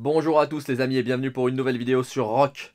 Bonjour à tous les amis et bienvenue pour une nouvelle vidéo sur Rock.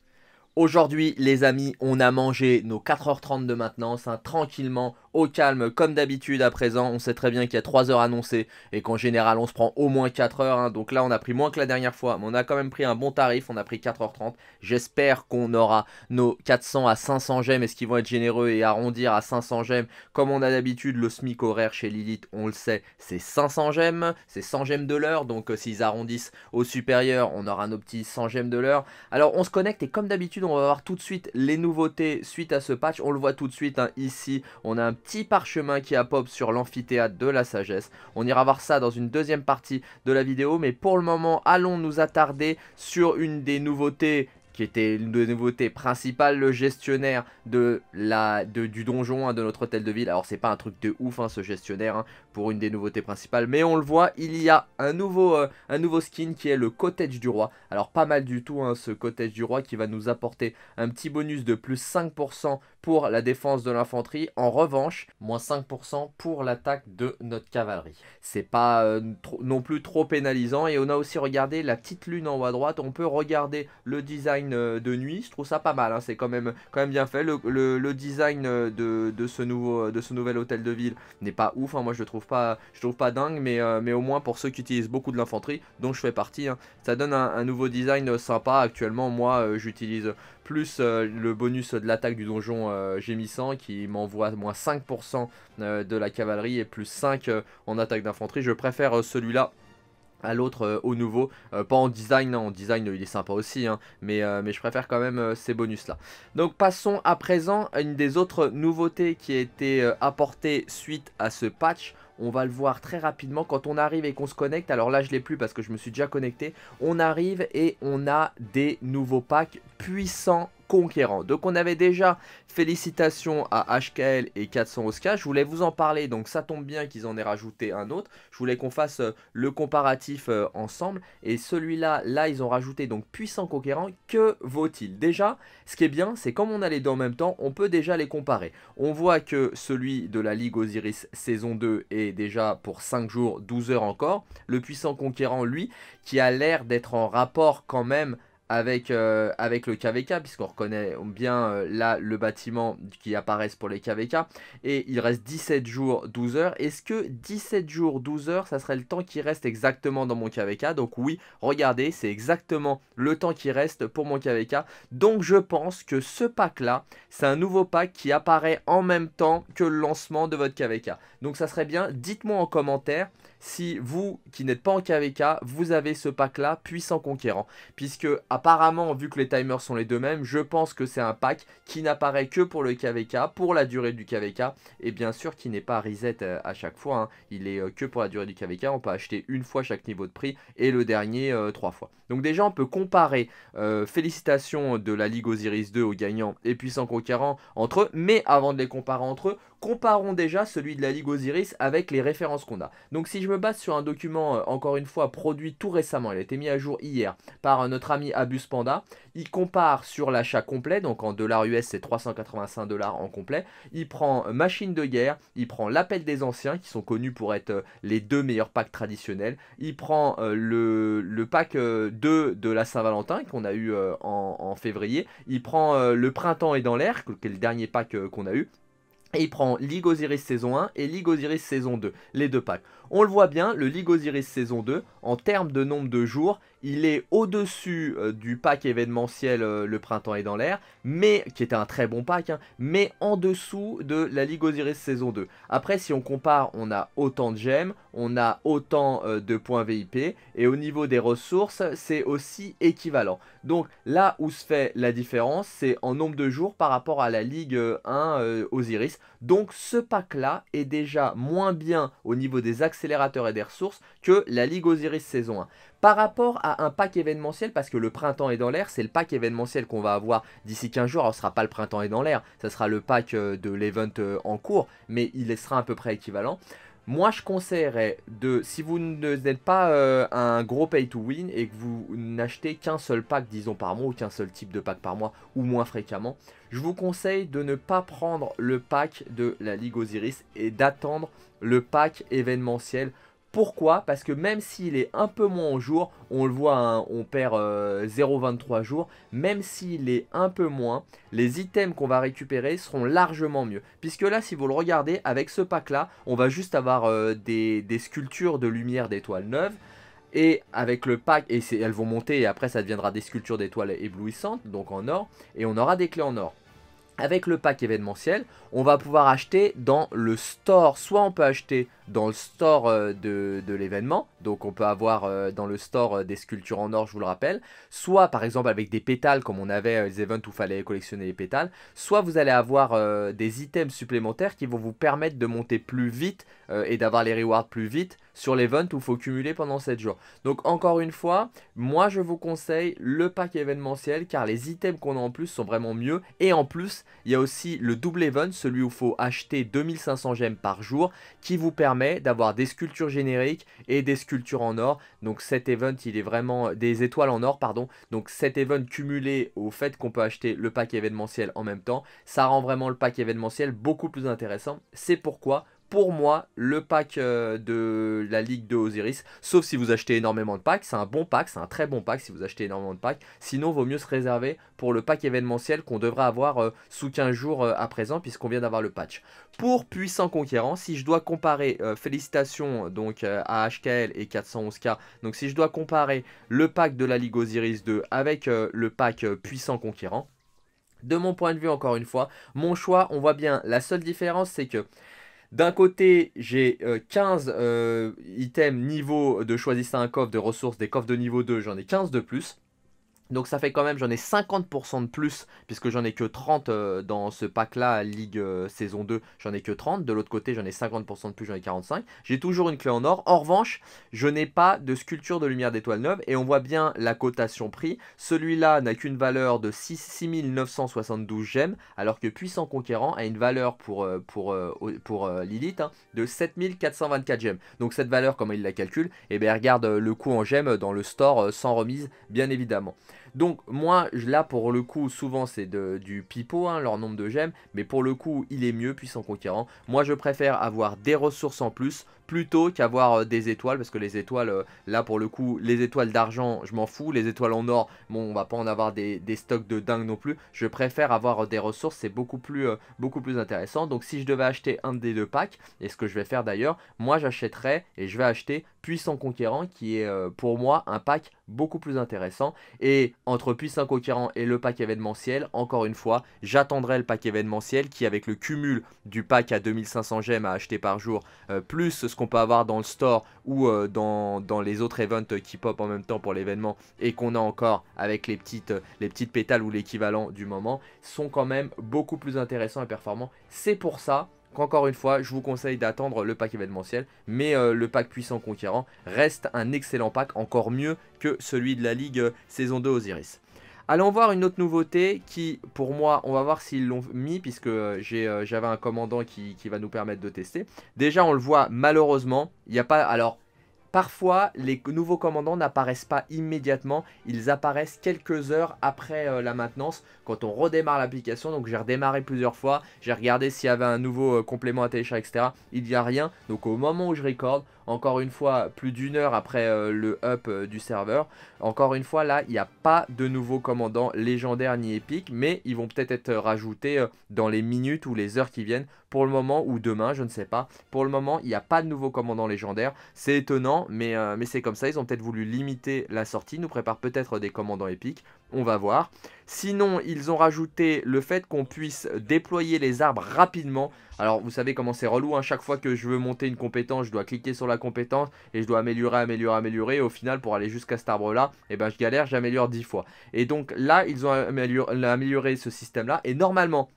Aujourd'hui les amis, on a mangé nos 4h30 de maintenance hein, tranquillement au calme comme d'habitude à présent. On sait très bien qu'il y a 3 heures annoncées et qu'en général on se prend au moins 4 heures. Hein. Donc là on a pris moins que la dernière fois, mais on a quand même pris un bon tarif, on a pris 4h30. J'espère qu'on aura nos 400 à 500 gemmes. Est-ce qu'ils vont être généreux et arrondir à 500 gemmes Comme on a d'habitude, le SMIC horaire chez Lilith, on le sait, c'est 500 gemmes, c'est 100 gemmes de l'heure. Donc euh, s'ils arrondissent au supérieur, on aura nos petits 100 gemmes de l'heure. Alors on se connecte et comme d'habitude, on va voir tout de suite les nouveautés suite à ce patch. On le voit tout de suite hein, ici, on a un petit parchemin qui a pop sur l'amphithéâtre de la sagesse. On ira voir ça dans une deuxième partie de la vidéo, mais pour le moment, allons nous attarder sur une des nouveautés qui était une des nouveautés principales, le gestionnaire de la, du donjon hein, de notre hôtel de ville. Alors c'est pas un truc de ouf hein, ce gestionnaire, hein pour une des nouveautés principales. Mais on le voit, il y a un nouveau, euh, un nouveau skin qui est le Cottage du Roi. Alors pas mal du tout hein, ce Cottage du Roi qui va nous apporter un petit bonus de plus 5% pour la défense de l'infanterie. En revanche, moins 5% pour l'attaque de notre cavalerie. C'est pas euh, non plus trop pénalisant. Et on a aussi regardé la petite lune en haut à droite. On peut regarder le design euh, de nuit. Je trouve ça pas mal. Hein, c'est quand même, quand même bien fait. Le, design de, ce nouveau, de ce nouvel hôtel de ville n'est pas ouf. Hein. Moi je trouve pas, je trouve pas dingue, mais, euh, mais au moins pour ceux qui utilisent beaucoup de l'infanterie, dont je fais partie, hein, ça donne un, nouveau design euh, sympa. Actuellement, moi, euh, j'utilise plus le bonus de l'attaque du donjon gémissant qui m'envoie moins 5% de la cavalerie et plus 5 en attaque d'infanterie. Je préfère celui-là à l'autre au nouveau. pas en design, hein. en design il est sympa aussi, hein, mais, mais je préfère quand même ces bonus là. Donc passons à présent à une des autres nouveautés qui a été apportée suite à ce patch on va le voir très rapidement. Quand on arrive et qu'on se connecte, alors là je l'ai plus parce que je me suis déjà connecté, on arrive et on a des nouveaux packs puissants conquérant. Donc on avait déjà félicitations à HKL et 400 Oscar. Je voulais vous en parler, donc ça tombe bien qu'ils en aient rajouté un autre. Je voulais qu'on fasse euh, le comparatif euh, ensemble. Et celui-là, là, ils ont rajouté donc puissant conquérant. Que vaut-il Déjà, ce qui est bien, c'est comme on a les deux en même temps, on peut déjà les comparer. On voit que celui de la Ligue Osiris saison 2 est déjà pour 5 jours, 12 heures encore. Le puissant conquérant, lui, qui a l'air d'être en rapport quand même avec, euh, avec le KVK, puisqu'on reconnaît bien euh, là le bâtiment qui apparaît pour les KVK. Et il reste 17 jours, 12 heures. Est-ce que 17 jours, 12 heures, ça serait le temps qui reste exactement dans mon KVK Donc oui, regardez, c'est exactement le temps qui reste pour mon KVK. Donc je pense que ce pack-là, c'est un nouveau pack qui apparaît en même temps que le lancement de votre KVK. Donc ça serait bien, dites-moi en commentaire si vous qui n'êtes pas en KVK, vous avez ce pack là puissant conquérant. Puisque apparemment, vu que les timers sont les deux mêmes, je pense que c'est un pack qui n'apparaît que pour le KVK, pour la durée du KVK, et bien sûr qui n'est pas reset euh, à chaque fois, hein. il est euh, que pour la durée du KVK, on peut acheter une fois chaque niveau de prix, et le dernier euh, trois fois. Donc déjà on peut comparer, félicitations de la Ligue Osiris 2 aux gagnants et Puissant Conquérant entre eux, mais avant de les comparer entre eux, comparons déjà celui de la Ligue Osiris avec les références qu'on a. Donc si je me base sur un document, euh, encore une fois, produit tout récemment, il a été mis à jour hier par euh, notre ami Abus Panda, il compare sur l'achat complet, donc en dollars US c'est 385 dollars en complet, il prend euh, Machine de guerre, il prend l'Appel des Anciens, qui sont connus pour être les deux meilleurs packs traditionnels, il prend le, pack 2 de la Saint-Valentin qu'on a eu en, en, février, il prend le Printemps est dans l'air, qui est le dernier pack qu'on a eu, et il prend Ligosiris saison 1 et Ligosiris saison 2, les deux packs. On le voit bien, le League Osiris saison 2, en termes de nombre de jours, il est au-dessus euh, du pack événementiel euh, Le Printemps est dans l'air, mais qui était un très bon pack, hein, mais en dessous de la Ligue Osiris saison 2. Après, si on compare, on a autant de gemmes, on a autant euh, de points VIP, et au niveau des ressources, c'est aussi équivalent. Donc là où se fait la différence, c'est en nombre de jours par rapport à la Ligue 1 Osiris. Donc ce pack-là est déjà moins bien au niveau des accès et des ressources que la Ligue Osiris saison 1. Par rapport à un pack événementiel, parce que le printemps est dans l'air, c'est le pack événementiel qu'on va avoir d'ici 15 jours. Alors ce sera pas le printemps est dans l'air, ça sera le pack euh, de l'event euh, en cours, mais il sera à peu près équivalent. Moi, je conseillerais de, si vous n'êtes pas euh, un gros pay to win et que vous n'achetez qu'un seul pack, disons par mois, ou qu'un seul type de pack par mois, ou moins fréquemment, je vous conseille de ne pas prendre le pack de la Ligue Osiris et d'attendre le pack événementiel pourquoi Parce que même s'il est un peu moins en jour, on le voit, hein, on perd 0,23 euh, jours, même s'il est un peu moins, les items qu'on va récupérer seront largement mieux. Puisque là, si vous le regardez, avec ce pack-là, on va juste avoir euh, des, sculptures de lumière d'étoiles neuves. Et avec le pack, et elles vont monter et après ça deviendra des sculptures d'étoiles éblouissantes, donc en or, et on aura des clés en or. Avec le pack événementiel, on va pouvoir acheter dans le store, soit on peut acheter dans le store euh, de, l'événement. Donc on peut avoir euh, dans le store euh, des sculptures en or, je vous le rappelle. Soit par exemple avec des pétales comme on avait les events où il fallait collectionner les pétales. Soit vous allez avoir des items supplémentaires qui vont vous permettre de monter plus vite et d'avoir les rewards plus vite sur l'event où il faut cumuler pendant 7 jours. Donc encore une fois, moi je vous conseille le pack événementiel car les items qu'on a en plus sont vraiment mieux. Et en plus, il y a aussi le double event, celui où il faut acheter 2500 gemmes par jour qui vous permet d'avoir des sculptures génériques et des sculptures en or. Donc cet event, il est vraiment euh, des étoiles en or, pardon. Donc cet event cumulé au fait qu'on peut acheter le pack événementiel en même temps, ça rend vraiment le pack événementiel beaucoup plus intéressant. C'est pourquoi pour moi le pack euh, de la Ligue de Osiris. Sauf si vous achetez énormément de packs. C'est un bon pack, c'est un très bon pack si vous achetez énormément de packs. Sinon, vaut mieux se réserver pour le pack événementiel qu'on devrait avoir euh, sous 15 jours euh, à présent puisqu'on vient d'avoir le patch. Pour Puissant Conquérant, si je dois comparer, félicitations donc à HKL et 411K, donc si je dois comparer le pack de la Ligue Osiris 2 avec le pack Puissant Conquérant, de mon point de vue, encore une fois, mon choix, on voit bien, la seule différence, c'est que d'un côté, j'ai 15 euh, euh, items niveau de choisissez un coffre de ressources, des coffres de niveau 2, j'en ai 15 de plus. Donc ça fait quand même, j'en ai 50% de plus, puisque j'en ai que 30 euh, dans ce pack-là, Ligue euh, saison 2, j'en ai que 30. De l'autre côté, j'en ai 50% de plus, j'en ai 45. J'ai toujours une clé en or. En revanche, je n'ai pas de sculpture de lumière d'étoile neuve, et on voit bien la cotation prix. Celui-là n'a qu'une valeur de 6, 6972 gemmes, alors que Puissant Conquérant a une valeur pour, euh, pour, pour Lilith hein, de 7424 gemmes. Donc cette valeur, comment il la calcule Et eh bien regarde le coût en gemmes dans le store sans remise, bien évidemment. Donc moi, là pour le coup, souvent c'est du pipeau, hein, leur nombre de gemmes, mais pour le coup, il est mieux puissant conquérant. Moi je préfère avoir des ressources en plus, plutôt qu'avoir euh, des étoiles, parce que les étoiles, euh, là pour le coup, les étoiles d'argent, je m'en fous, les étoiles en or, bon, on va pas en avoir des, stocks de dingue non plus, je préfère avoir euh, des ressources, c'est beaucoup plus, beaucoup plus intéressant, donc si je devais acheter un des deux packs, et ce que je vais faire d'ailleurs, moi j'achèterais, et je vais acheter Puissant Conquérant, qui est pour moi un pack beaucoup plus intéressant, et entre Puissant Conquérant et le pack événementiel, encore une fois, j'attendrai le pack événementiel, qui avec le cumul du pack à 2500 gemmes à acheter par jour, plus qu'on peut avoir dans le store ou euh, dans, les autres events qui pop en même temps pour l'événement et qu'on a encore avec les petites, euh, les petites pétales ou l'équivalent du moment sont quand même beaucoup plus intéressants et performants. C'est pour ça qu'encore une fois, je vous conseille d'attendre le pack événementiel, mais euh, le pack puissant conquérant reste un excellent pack, encore mieux que celui de la Ligue saison 2 Osiris. Allons voir une autre nouveauté qui, pour moi, on va voir s'ils l'ont mis, puisque euh, euh, j'avais un commandant qui, va nous permettre de tester. Déjà, on le voit, malheureusement, il n'y a pas... Alors, Parfois, les nouveaux commandants n'apparaissent pas immédiatement, ils apparaissent quelques heures après euh, la maintenance quand on redémarre l'application. Donc j'ai redémarré plusieurs fois, j'ai regardé s'il y avait un nouveau complément à télécharger, etc. Il n'y a rien. Donc au moment où je recorde, encore une fois, plus d'une heure après euh, le up euh, du serveur. Encore une fois, là, il n'y a pas de nouveaux commandants légendaires ni épiques, mais ils vont peut-être être euh, rajoutés dans les minutes ou les heures qui viennent. Pour le moment, ou demain, je ne sais pas. Pour le moment, il n'y a pas de nouveaux commandants légendaires. C'est étonnant, mais, mais c'est comme ça. Ils ont peut-être voulu limiter la sortie. nous préparent peut-être des commandants épiques. On va voir. Sinon, ils ont rajouté le fait qu'on puisse déployer les arbres rapidement. Alors, vous savez comment c'est relou, hein. chaque fois que je veux monter une compétence, je dois cliquer sur la compétence et je dois améliorer, améliorer, améliorer. au final, pour aller jusqu'à cet arbre-là, Et eh ben, je galère, j'améliore 10 fois. Et donc là, ils ont amélioré ce système-là. Et normalement,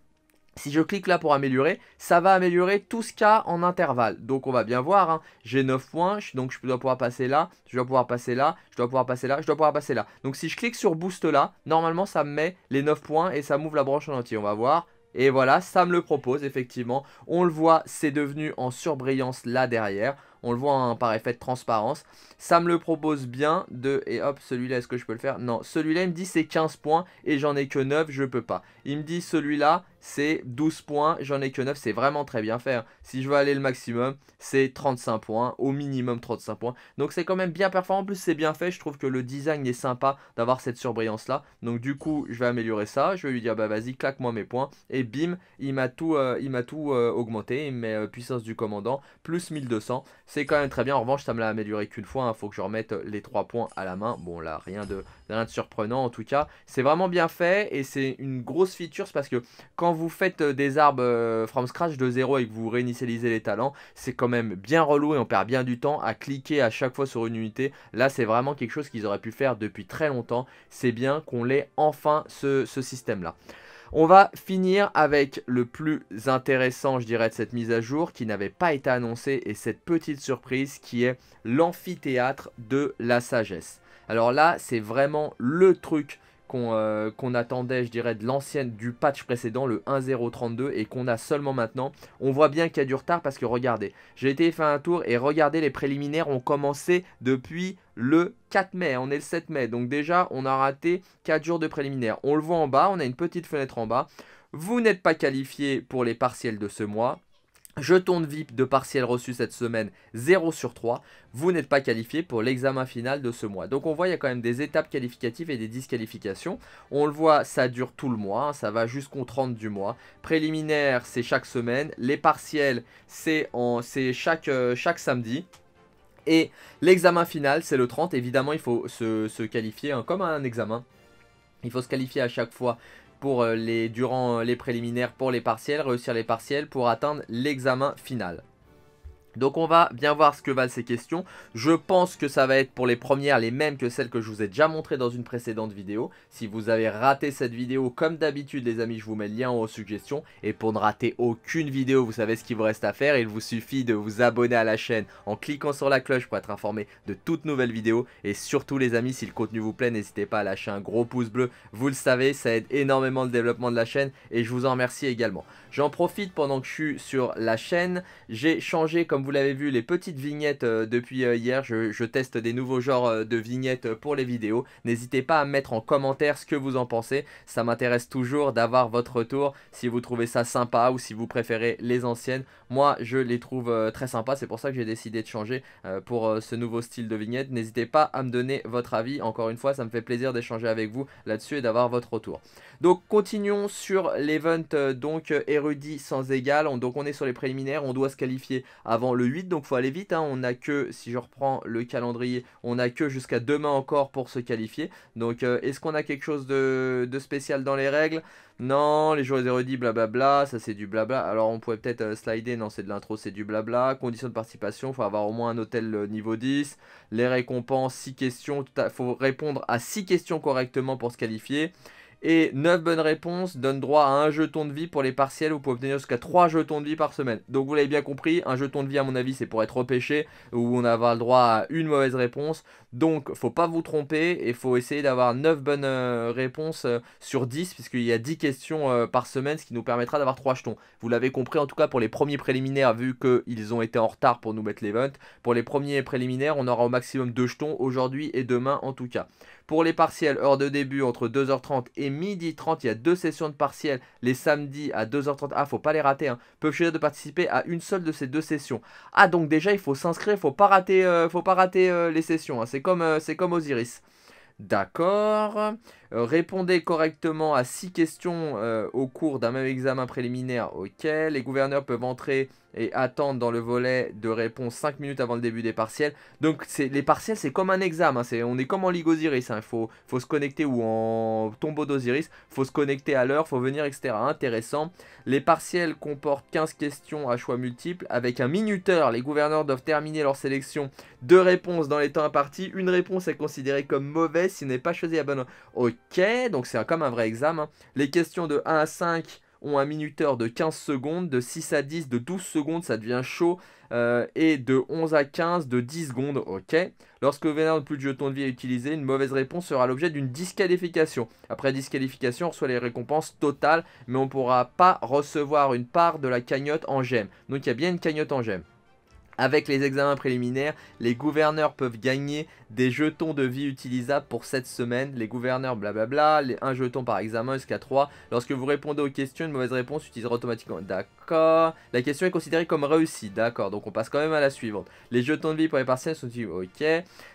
si je clique là pour améliorer, ça va améliorer tout ce qu'il y a en intervalle. Donc on va bien voir, hein. j'ai 9 points, donc je dois pouvoir passer là, je dois pouvoir passer là, je dois pouvoir passer là, je dois pouvoir passer là. Donc si je clique sur boost là, normalement ça me met les 9 points et ça m'ouvre la branche en entier. On va voir, et voilà, ça me le propose effectivement. On le voit, c'est devenu en surbrillance là derrière. On le voit hein, par effet de transparence. Ça me le propose bien de... Et hop, celui-là, est-ce que je peux le faire Non, celui-là, il me dit c'est 15 points et j'en ai que 9, je peux pas. Il me dit celui-là, c'est 12 points, j'en ai que 9, c'est vraiment très bien fait. Hein. Si je veux aller le maximum, c'est 35 points, au minimum 35 points. Donc c'est quand même bien performant, en plus c'est bien fait, je trouve que le design est sympa d'avoir cette surbrillance là. Donc du coup, je vais améliorer ça, je vais lui dire bah vas-y, claque-moi mes points, et bim, il m'a tout, euh, il il tout euh, augmenté, il met euh, puissance du commandant, plus 1200, c'est quand même très bien. En revanche, ça me l'a amélioré qu'une fois. Il hein. faut que je remette euh, les 3 points à la main. Bon, là, rien de, rien de surprenant en tout cas. C'est vraiment bien fait et c'est une grosse feature parce que quand vous faites euh, des arbres euh, from scratch de zéro et que vous réinitialisez les talents, c'est quand même bien relou et on perd bien du temps à cliquer à chaque fois sur une unité. Là, c'est vraiment quelque chose qu'ils auraient pu faire depuis très longtemps. C'est bien qu'on l'ait enfin ce, ce système-là. On va finir avec le plus intéressant, je dirais, de cette mise à jour qui n'avait pas été annoncée et cette petite surprise qui est l'amphithéâtre de la sagesse. Alors là, c'est vraiment le truc euh, qu'on attendait, je dirais, de l'ancienne, du patch précédent, le 1.0.32, et qu'on a seulement maintenant. On voit bien qu'il y a du retard parce que regardez, j'ai été faire un tour et regardez, les préliminaires ont commencé depuis le 4 mai, on est le 7 mai, donc déjà on a raté 4 jours de préliminaires. On le voit en bas, on a une petite fenêtre en bas. Vous n'êtes pas qualifié pour les partiels de ce mois, Jeton de VIP de partiel reçu cette semaine, 0 sur 3. Vous n'êtes pas qualifié pour l'examen final de ce mois. Donc on voit, il y a quand même des étapes qualificatives et des disqualifications. On le voit, ça dure tout le mois, hein. ça va jusqu'au 30 du mois. Préliminaire, c'est chaque semaine. Les partiels, c'est chaque, euh, chaque samedi. Et l'examen final, c'est le 30. Évidemment, il faut se, qualifier hein, comme un examen. Il faut se qualifier à chaque fois pour euh, les, durant euh, les préliminaires, pour les partiels, réussir les partiels pour atteindre l'examen final. Donc on va bien voir ce que valent ces questions. Je pense que ça va être pour les premières les mêmes que celles que je vous ai déjà montrées dans une précédente vidéo. Si vous avez raté cette vidéo, comme d'habitude les amis, je vous mets le lien en aux suggestions. Et pour ne rater aucune vidéo, vous savez ce qu'il vous reste à faire. Il vous suffit de vous abonner à la chaîne en cliquant sur la cloche pour être informé de toutes nouvelles vidéos. Et surtout les amis, si le contenu vous plaît, n'hésitez pas à lâcher un gros pouce bleu. Vous le savez, ça aide énormément le développement de la chaîne et je vous en remercie également. J'en profite pendant que je suis sur la chaîne. J'ai changé comme vous l'avez vu, les petites vignettes euh, depuis euh, hier. Je, teste des nouveaux genres euh, de vignettes pour les vidéos. N'hésitez pas à mettre en commentaire ce que vous en pensez. Ça m'intéresse toujours d'avoir votre retour. Si vous trouvez ça sympa ou si vous préférez les anciennes. Moi, je les trouve très sympas. C'est pour ça que j'ai décidé de changer pour ce nouveau style de vignette. N'hésitez pas à me donner votre avis. Encore une fois, ça me fait plaisir d'échanger avec vous là-dessus et d'avoir votre retour. Donc, continuons sur l'event donc érudit sans égal. donc, on est sur les préliminaires. On doit se qualifier avant le 8, donc faut aller vite. Hein. On n'a que, si je reprends le calendrier, on a que jusqu'à demain encore pour se qualifier. Donc euh, est-ce qu'on a quelque chose de, spécial dans les règles non, les jours et dit blablabla, ça c'est du blabla. Alors on pourrait peut-être euh, slider, non c'est de l'intro, c'est du blabla. Conditions de participation, faut avoir au moins un hôtel euh, niveau 10. Les récompenses, 6 questions, faut répondre à 6 questions correctement pour se qualifier. Et 9 bonnes réponses donnent droit à un jeton de vie pour les partiels. ou pour obtenir jusqu'à 3 jetons de vie par semaine. Donc vous l'avez bien compris, un jeton de vie à mon avis c'est pour être repêché ou on a le droit à une mauvaise réponse. Donc faut pas vous tromper et faut essayer d'avoir 9 bonnes euh, réponses euh, sur 10 puisqu'il y a 10 questions euh, par semaine ce qui nous permettra d'avoir 3 jetons. Vous l'avez compris en tout cas pour les premiers préliminaires vu qu'ils ont été en retard pour nous mettre l'event. Pour les premiers préliminaires on aura au maximum 2 jetons aujourd'hui et demain en tout cas. Pour les partiels, heure de début entre 2h30 et midi 30 il y a deux sessions de partiels les samedis à 2h30. Ah, faut pas les rater. Hein. Peuvent choisir de participer à une seule de ces deux sessions. Ah, donc déjà, il faut s'inscrire, faut pas rater, euh, faut pas rater euh, les sessions. Hein. C'est comme, euh, c'est comme Osiris. D'accord. Euh, répondez correctement à 6 questions euh, au cours d'un même examen préliminaire. Ok. Les gouverneurs peuvent entrer et attendre dans le volet de réponse 5 minutes avant le début des partiels. Donc les partiels, c'est comme un examen. on est comme en Ligue Osiris. Il hein. faut, se connecter ou en tombeau d'Osiris. faut se connecter à l'heure, faut venir, etc. Intéressant. Les partiels comportent 15 questions à choix multiples avec un minuteur. Les gouverneurs doivent terminer leur sélection de réponses dans les temps impartis. Une réponse est considérée comme mauvaise s'il n'est pas choisi à bonne. Ok. Ok, donc c'est comme un vrai examen. Les questions de 1 à 5 ont un minuteur de 15 secondes, de 6 à 10, de 12 secondes, ça devient chaud, euh, et de 11 à 15, de 10 secondes, ok. Lorsque Vénard plus de jetons de vie est utilisé, une mauvaise réponse sera l'objet d'une disqualification. Après disqualification, on reçoit les récompenses totales, mais on ne pourra pas recevoir une part de la cagnotte en gemme. Donc il y a bien une cagnotte en gemme. Avec les examens préliminaires, les gouverneurs peuvent gagner des jetons de vie utilisables pour cette semaine. Les gouverneurs, blablabla, les, un jeton par examen jusqu'à 3. Lorsque vous répondez aux questions, une mauvaise réponse utilisera automatiquement. D'accord. La question est considérée comme réussie. D'accord. Donc on passe quand même à la suivante. Les jetons de vie pour les partiels sont utilisés. Ok.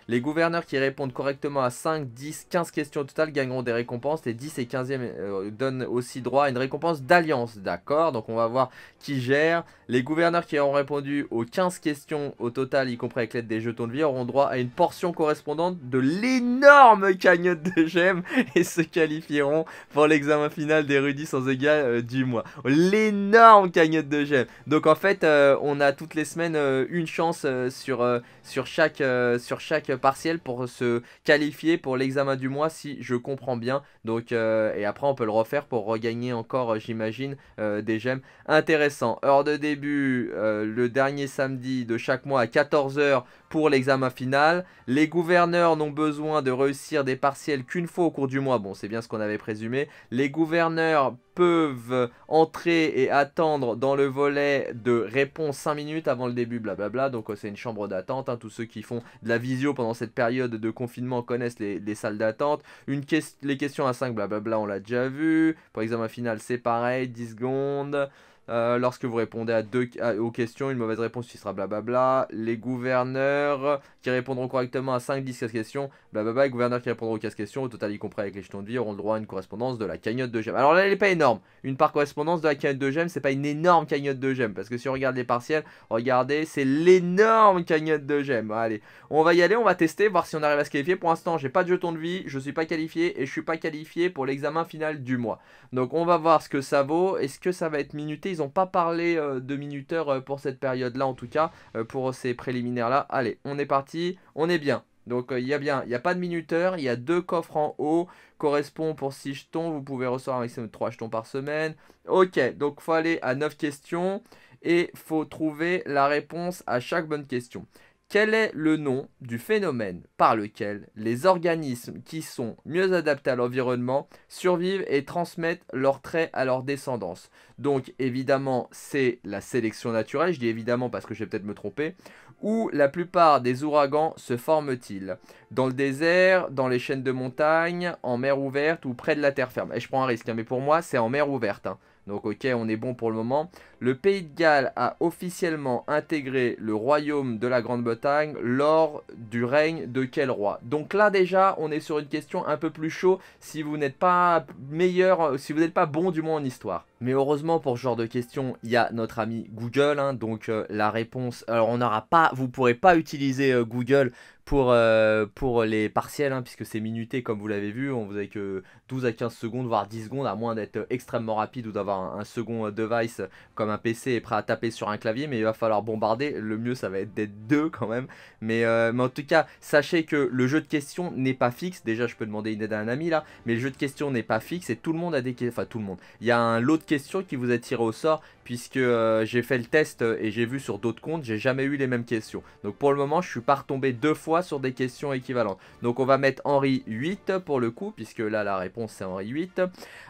Les gouverneurs qui répondent correctement à 5, 10, 15 questions au total gagneront des récompenses. Les 10 et 15e euh, donnent aussi droit à une récompense d'alliance. D'accord. Donc on va voir qui gère. Les gouverneurs qui ont répondu aux 15 questions au total, y compris avec l'aide des jetons de vie, auront droit à une portion correspondante de l'énorme cagnotte de gemmes et se qualifieront pour l'examen final des rudis sans égal euh, du mois. L'énorme cagnotte de gemmes. Donc en fait, euh, on a toutes les semaines euh, une chance sur, sur, chaque, sur chaque partiel pour se qualifier pour l'examen du mois si je comprends bien. Donc et après on peut le refaire pour regagner encore, j'imagine, des gemmes. intéressants, Heure de début, le dernier samedi de chaque mois à 14h pour l'examen final. Les gouverneurs n'ont besoin de réussir des partiels qu'une fois au cours du mois. Bon, c'est bien ce qu'on avait présumé. Les gouverneurs peuvent entrer et attendre dans le volet de réponse 5 minutes avant le début, blablabla. Donc euh, c'est une chambre d'attente. Hein. Tous ceux qui font de la visio pendant cette période de confinement connaissent les, salles d'attente. les questions à 5, blablabla, on l'a déjà vu. Pour l'examen final, c'est pareil, 10 secondes. Euh, lorsque vous répondez à deux aux questions, une mauvaise réponse qui sera blablabla. Les gouverneurs qui répondront correctement à 5, 10, 15 questions, blablabla. Les gouverneurs qui répondront aux 15 questions, au total y compris avec les jetons de vie, auront le droit à une correspondance de la cagnotte de gemme. Alors là, elle n'est pas énorme. Une par correspondance de la cagnotte de gemmes, c'est pas une énorme cagnotte de gemmes. Parce que si on regarde les partiels, regardez, c'est l'énorme cagnotte de gemmes. Allez, on va y aller, on va tester, voir si on arrive à se qualifier. Pour l'instant, j'ai pas de jeton de vie, je suis pas qualifié et je suis pas qualifié pour l'examen final du mois. Donc on va voir ce que ça vaut. Est-ce que ça va être minuté pas parlé euh, de minuteur euh, pour cette période-là, en tout cas, euh, pour ces préliminaires-là. Allez, on est parti, on est bien. Donc il y a bien, il n'y a pas de minuteur, il y a deux coffres en haut, correspond pour six jetons, vous pouvez recevoir un maximum de 3 jetons par semaine. Ok, donc faut aller à 9 questions et faut trouver la réponse à chaque bonne question. Quel est le nom du phénomène par lequel les organismes qui sont mieux adaptés à l'environnement survivent et transmettent leurs traits à leur descendance Donc évidemment, c'est la sélection naturelle, je dis évidemment parce que je vais peut-être me tromper. Où la plupart des ouragans se forment-ils Dans le désert, dans les chaînes de montagne, en mer ouverte ou près de la terre ferme Et je prends un risque, hein, mais pour moi, c'est en mer ouverte. Hein. Donc ok, on est bon pour le moment. Le Pays de Galles a officiellement intégré le royaume de la Grande-Bretagne lors du règne de quel roi Donc là déjà, on est sur une question un peu plus chaud si vous n'êtes pas meilleur, si vous n'êtes pas bon du moins en histoire. Mais heureusement pour ce genre de questions, il y a notre ami Google, hein, donc euh, la réponse... Alors on n'aura pas, vous ne pourrez pas utiliser euh, Google pour, euh, pour les partiels, hein, puisque c'est minuté comme vous l'avez vu, on vous a que 12 à 15 secondes, voire 10 secondes, à moins d'être extrêmement rapide ou d'avoir un, second device comme un PC et prêt à taper sur un clavier, mais il va falloir bombarder, le mieux ça va être d'être deux quand même. Mais, mais en tout cas, sachez que le jeu de questions n'est pas fixe, déjà je peux demander une aide à un ami là, mais le jeu de questions n'est pas fixe et tout le monde a des questions, enfin tout le monde, il y a un lot de qui vous a tiré au sort, puisque euh, j'ai fait le test euh, et j'ai vu sur d'autres comptes, j'ai jamais eu les mêmes questions. Donc pour le moment, je suis pas retombé deux fois sur des questions équivalentes. Donc on va mettre Henri 8 pour le coup, puisque là la réponse c'est Henri 8.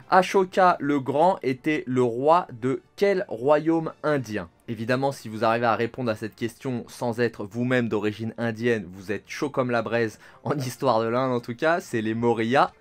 Ashoka le Grand était le roi de quel royaume indien Évidemment, si vous arrivez à répondre à cette question sans être vous-même d'origine indienne, vous êtes chaud comme la braise en histoire de l'Inde en tout cas, c'est les Maurya.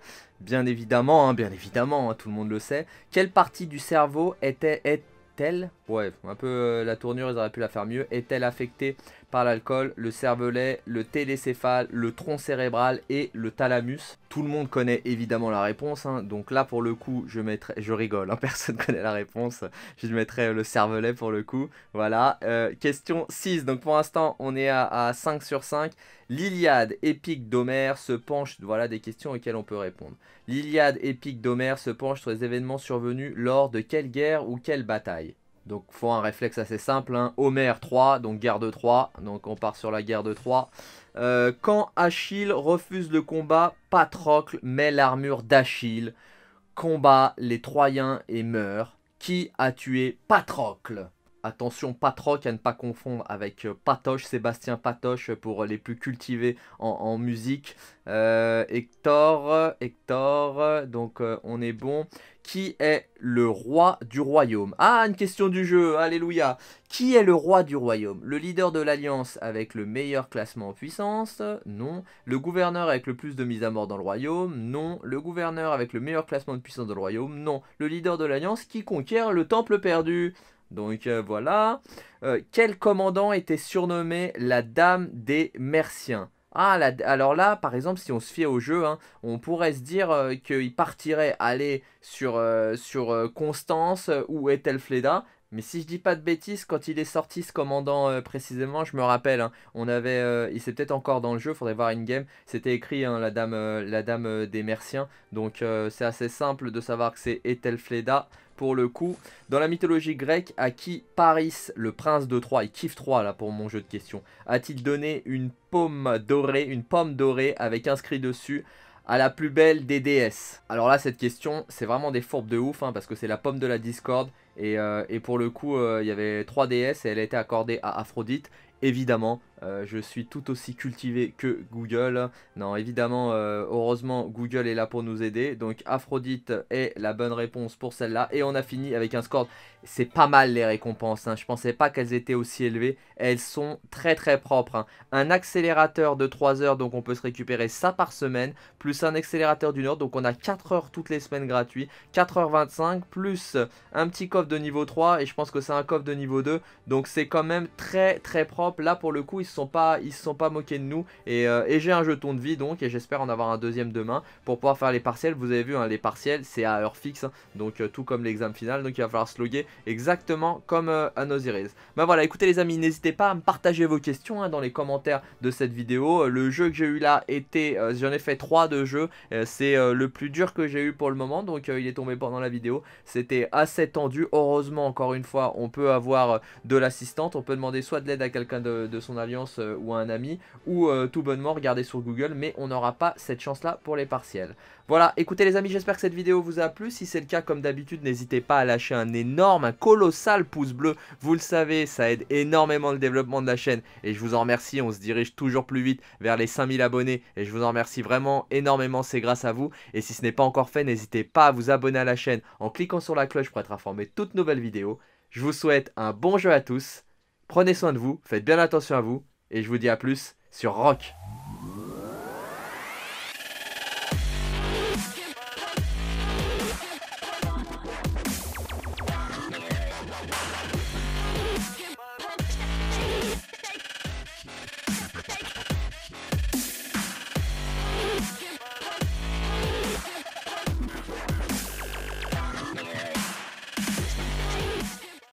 Bien évidemment, hein, bien évidemment, hein, tout le monde le sait. Quelle partie du cerveau était, est-elle, ouais, un peu euh, la tournure, ils auraient pu la faire mieux, est-elle affectée par l'alcool, le cervelet, le télécéphale, le tronc cérébral et le thalamus. Tout le monde connaît évidemment la réponse, hein. donc là pour le coup je mettrai, je rigole, Personne hein, personne connaît la réponse, je mettrai euh, le cervelet pour le coup, voilà. Euh, question 6, donc pour l'instant on est à, à 5 sur 5, L'Iliade épique d'Homère se penche, voilà des questions auxquelles on peut répondre. L'Iliade épique d'Homère se penche sur les événements survenus lors de quelle guerre ou quelle bataille donc faut un réflexe assez simple, hein. Homer 3, donc guerre de 3, donc on part sur la guerre de 3. quand Achille refuse le combat, Patrocle met l'armure d'Achille, combat les Troyens et meurt. Qui a tué Patrocle Attention, Patroc à ne pas confondre avec euh, Patoche, Sébastien Patoche pour euh, les plus cultivés en, musique. Euh, Hector, Hector, donc on est bon. Qui est le roi du royaume Ah, une question du jeu, alléluia Qui est le roi du royaume Le leader de l'alliance avec le meilleur classement en puissance Non. Le gouverneur avec le plus de mises à mort dans le royaume Non. Le gouverneur avec le meilleur classement de puissance dans le royaume Non. Le leader de l'alliance qui conquiert le temple perdu donc euh, voilà. Euh, quel commandant était surnommé la Dame des Merciens ah, alors là, par exemple, si on se fiait au jeu, hein, on pourrait se dire euh, qu'il partirait aller sur, sur Constance ou Ethelfleda. Mais si je dis pas de bêtises, quand il est sorti ce commandant précisément, je me rappelle, hein, on avait, il s'est peut-être encore dans le jeu, faudrait voir une game. C'était écrit hein, la dame, la dame des Merciens, donc c'est assez simple de savoir que c'est Ethelfleda pour le coup. Dans la mythologie grecque, à qui Paris, le prince de Troie, et kiffe Troie là pour mon jeu de questions, a-t-il donné une pomme dorée, une pomme dorée avec inscrit dessus à la plus belle des déesses Alors là, cette question, c'est vraiment des fourbes de ouf, hein, parce que c'est la pomme de la discorde. Et, euh, pour le coup, euh, il y avait trois déesses et elle a été accordée à Aphrodite. Évidemment, euh, je suis tout aussi cultivé que Google. Non, évidemment, euh, heureusement, Google est là pour nous aider. Donc, Aphrodite est la bonne réponse pour celle-là. Et on a fini avec un score. C'est pas mal les récompenses. Hein. Je pensais pas qu'elles étaient aussi élevées. Elles sont très très propres. Hein. Un accélérateur de 3 heures, donc on peut se récupérer ça par semaine. Plus un accélérateur d'une heure, donc on a 4 heures toutes les semaines gratuits. 4h25, plus un petit coffre de niveau 3. Et je pense que c'est un coffre de niveau 2. Donc c'est quand même très très propre. Là pour le coup, ils sont pas, ils se sont pas moqués de nous. Euh, et, j'ai un jeton de vie donc, et j'espère en avoir un deuxième demain pour pouvoir faire les partiels. Vous avez vu, hein, les partiels, c'est à heure fixe, hein. donc euh, tout comme l'examen final. Donc il va falloir se loguer exactement comme euh, à nos Osiris. Bah voilà, écoutez les amis, n'hésitez pas à me partager vos questions hein, dans les commentaires de cette vidéo. Le jeu que j'ai eu là était, j'en ai fait 3 de jeux, c'est le plus dur que j'ai eu pour le moment, donc il est tombé pendant la vidéo. C'était assez tendu, heureusement encore une fois, on peut avoir de l'assistante, on peut demander soit de l'aide à quelqu'un de, de son alliance euh, ou à un ami, ou euh, tout bonnement regarder sur Google, mais on n'aura pas cette chance-là pour les partiels. Voilà, écoutez les amis, j'espère que cette vidéo vous a plu. Si c'est le cas, comme d'habitude, n'hésitez pas à lâcher un énorme, un colossal pouce bleu. Vous le savez, ça aide énormément le développement de la chaîne et je vous en remercie. On se dirige toujours plus vite vers les 5000 abonnés et je vous en remercie vraiment énormément, c'est grâce à vous. Et si ce n'est pas encore fait, n'hésitez pas à vous abonner à la chaîne en cliquant sur la cloche pour être informé de toutes nouvelles vidéos. Je vous souhaite un bon jeu à tous Prenez soin de vous, faites bien attention à vous, et je vous dis à plus sur Rock.